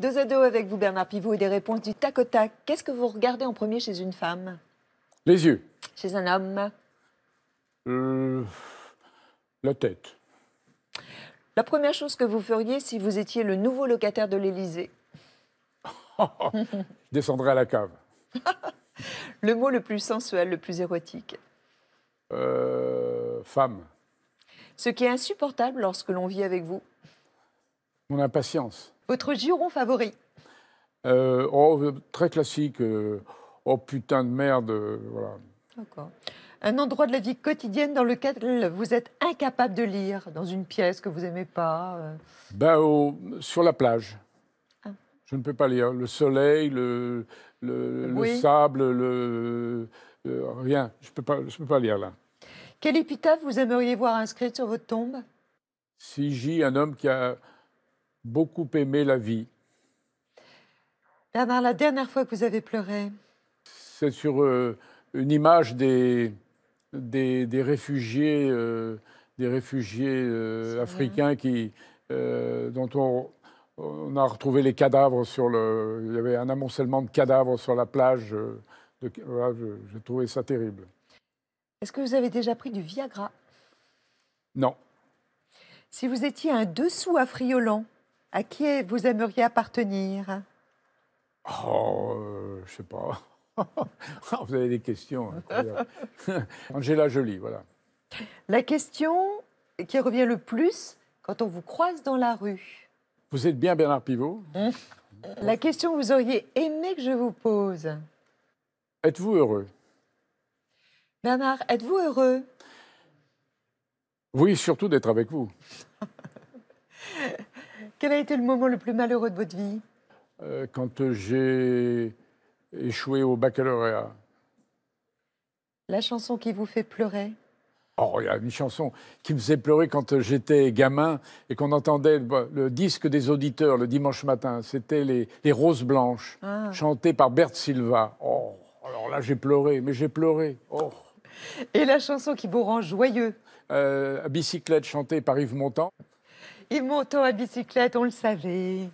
Deux à avec vous, Bernard Pivot, et des réponses du tac tac. Qu'est-ce que vous regardez en premier chez une femme Les yeux. Chez un homme euh, La tête. La première chose que vous feriez si vous étiez le nouveau locataire de l'Élysée Je descendrais à la cave. le mot le plus sensuel, le plus érotique euh, Femme. Ce qui est insupportable lorsque l'on vit avec vous mon impatience. Votre giron favori euh, oh, euh, Très classique. Euh, oh putain de merde. voilà. D'accord. Un endroit de la vie quotidienne dans lequel vous êtes incapable de lire, dans une pièce que vous aimez pas ben, Sur la plage. Ah. Je ne peux pas lire. Le soleil, le, le, sable, le, rien. Je ne peux, pas, je peux pas lire là. Quelle épitaphe vous aimeriez voir inscrite sur votre tombe Si j'y un homme qui a beaucoup aimé la vie. Bernard, la dernière fois que vous avez pleuré C'est sur euh, une image des, des, réfugiés, des réfugiés euh, euh, africains qui, dont on, a retrouvé les cadavres sur le. Il y avait un amoncellement de cadavres sur la plage. J'ai trouvé ça terrible. Est-ce que vous avez déjà pris du Viagra Non. Si vous étiez un dessous à friolant à qui vous aimeriez appartenir Oh, euh, je sais pas. vous avez des questions. Angela Jolie, voilà. La question qui revient le plus quand on vous croise dans la rue. Vous êtes bien Bernard Pivot hein La question que vous auriez aimé que je vous pose. Êtes-vous heureux Bernard, êtes-vous heureux Oui, surtout d'être avec vous. Quel a été le moment le plus malheureux de votre vie euh, Quand j'ai échoué au baccalauréat. La chanson qui vous fait pleurer Oh, il y a une chanson qui me faisait pleurer quand j'étais gamin et qu'on entendait le, disque des auditeurs le dimanche matin. C'était les, Roses Blanches, ah. chantées par Bert Silva. Oh, alors là, j'ai pleuré, mais j'ai pleuré. Oh. Et la chanson qui vous rend joyeux euh, bicyclette chantée par Yves Montand. Il monte à bicyclette, on le savait.